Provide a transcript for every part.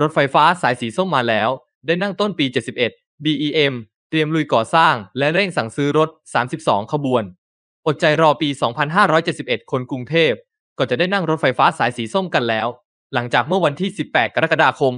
รถไฟฟ้าสายสีส้มมาแล้ว ได้นั่งต้นปี 71 BEM เตรียมลุยก่อสร้าง และเร่งสั่งซื้อรถ 32 ขบวน อดใจรอปี 2571 คนกรุงเทพ ก็จะได้นั่งรถไฟฟ้าสายสีส้มกันแล้ว หลังจากเมื่อวันที่ 18 กรกฎาคม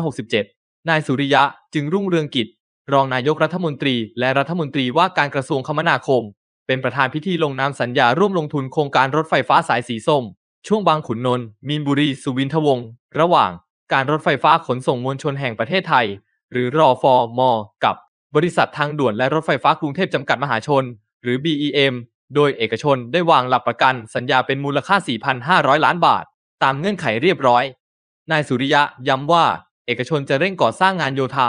2567 นายสุริยะจึงรุ่งเรืองกิจ รองนายกรัฐมนตรีและรัฐมนตรีว่าการกระทรวงคมนาคม เป็นประธานพิธีลงนามสัญญาร่วมลงทุนโครงการรถไฟฟ้าสายสีส้ม ช่วงบางขุนนนท์มีนบุรีสุวินทวงศ์ระหว่างการรถไฟฟ้าขนส่งมวลชนแห่งประเทศไทย หรือรอฟอมกับบริษัททางด่วนและรถไฟฟ้ากรุงเทพจำกัดมหาชน หรือ BEM โดยเอกชนได้วางหลักประกันสัญญาเป็นมูลค่า 4,500 ล้านบาท ตามเงื่อนไขเรียบร้อยนายสุริยะย้ำว่าเอกชนจะเร่งก่อสร้างงานโยธา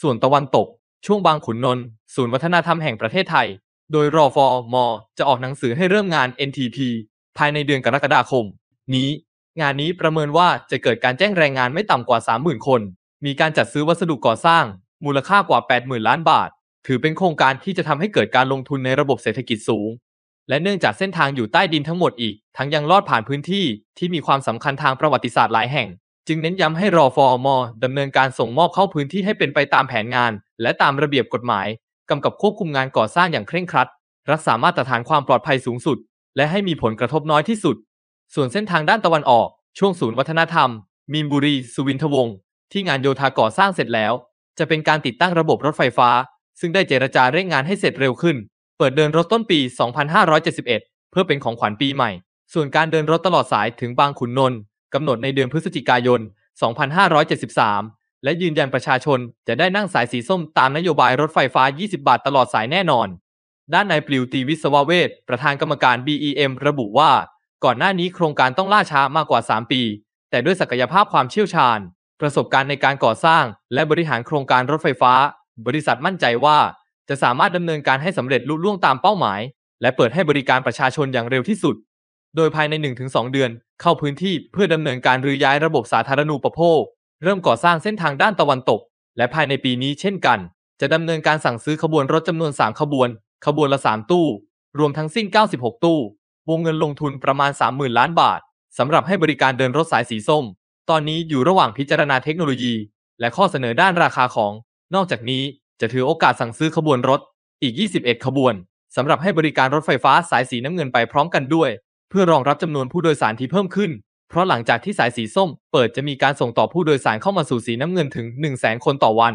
ส่วนตะวันตก ช่วงบางขุนนนท์ศูนย์วัฒนธรรมแห่งประเทศไทย โดยรอฟอมจะออกหนังสือให้เริ่มงาน NTP ภายในเดือนกรกฎาคมนี้งานนี้ประเมินว่าจะเกิดการแจ้งแรงงานไม่ต่ำกว่า 30,000 คน มีการจัดซื้อวัสดุก่อสร้าง มูลค่ากว่า 80,000 ล้านบาท ถือเป็นโครงการที่จะทำให้เกิดการลงทุนในระบบเศรษฐกิจสูง และเนื่องจากเส้นทางอยู่ใต้ดินทั้งหมดอีก ทั้งยังลอดผ่านพื้นที่ ที่มีความสำคัญทางประวัติศาสตร์หลายแห่ง จึงเน้นย้ำให้รอฟอมดดำเนินการส่งมอบเข้าพื้นที่ให้เป็นไปตามแผนงาน และตามระเบียบกฎหมายกำกับควบคุมงานก่อสร้างอย่างเคร่งครัด รักษามาตรฐานความปลอดภัยสูงสุด และให้มีผลกระทบน้อยที่สุด ส่วนเส้นทางด้านตะวันออกช่วงศูนย์วัฒนธรรมมีนบุรีสุวินทวงศ์ที่งานโยธาก่อสร้างเสร็จแล้ว จะเป็นการติดตั้งระบบรถไฟฟ้า ซึ่งได้เจรจาเร่งงานให้เสร็จเร็วขึ้น เปิดเดินรถต้นปี 2571 เพื่อเป็นของขวัญปีใหม่ ส่วนการเดินรถตลอดสายถึงบางขุนนนท์กำหนดในเดือนพฤศจิกายน 2573 และยืนยันประชาชนจะได้นั่งสายสีส้มตามนโยบายรถไฟฟ้า 20 บาทตลอดสายแน่นอน ด้านนายปลิวตีวิศวเวศประธานกรรมการ BEM ระบุว่าก่อนหน้านี้โครงการต้องล่าช้ามากกว่า 3 ปี แต่ด้วยศักยภาพความเชี่ยวชาญ ประสบการณ์ในการก่อสร้าง และบริหารโครงการรถไฟฟ้า บริษัทมั่นใจว่า จะสามารถดำเนินการให้สำเร็จลุล่วงตามเป้าหมาย และเปิดให้บริการประชาชนอย่างเร็วที่สุด โดยภายใน 1-2 เดือน เข้าพื้นที่เพื่อดำเนินการรื้อย้ายระบบสาธารณูปโภค เริ่มก่อสร้างเส้นทางด้านตะวันตก และภายในปีนี้เช่นกัน จะดำเนินการสั่งซื้อขบวนรถจำนวน3 ขบวน ขบวนละ3ตู้รวมทั้งสิ้น 96 ตู้วงเงินลงทุนประมาณ 30,000ล้านบาทสำหรับให้บริการเดินรถสายสีส้ม ตอนนี้อยู่ระหว่างพิจารณาเทคโนโลยี และข้อเสนอด้านราคาของ นอกจากนี้จะถือโอกาสสั่งซื้อขบวนรถอีก 21 ขบวนสำหรับให้บริการรถไฟฟ้าสายสีน้ำเงินไปพร้อมกันด้วย เพื่อรองรับจำนวนผู้โดยสารที่เพิ่มขึ้น เพราะหลังจากที่สายสีส้ม เปิดจะมีการส่งต่อผู้โดยสารเข้ามาสู่สีน้ำเงินถึง 1 0 0 0 0แคนต่อวัน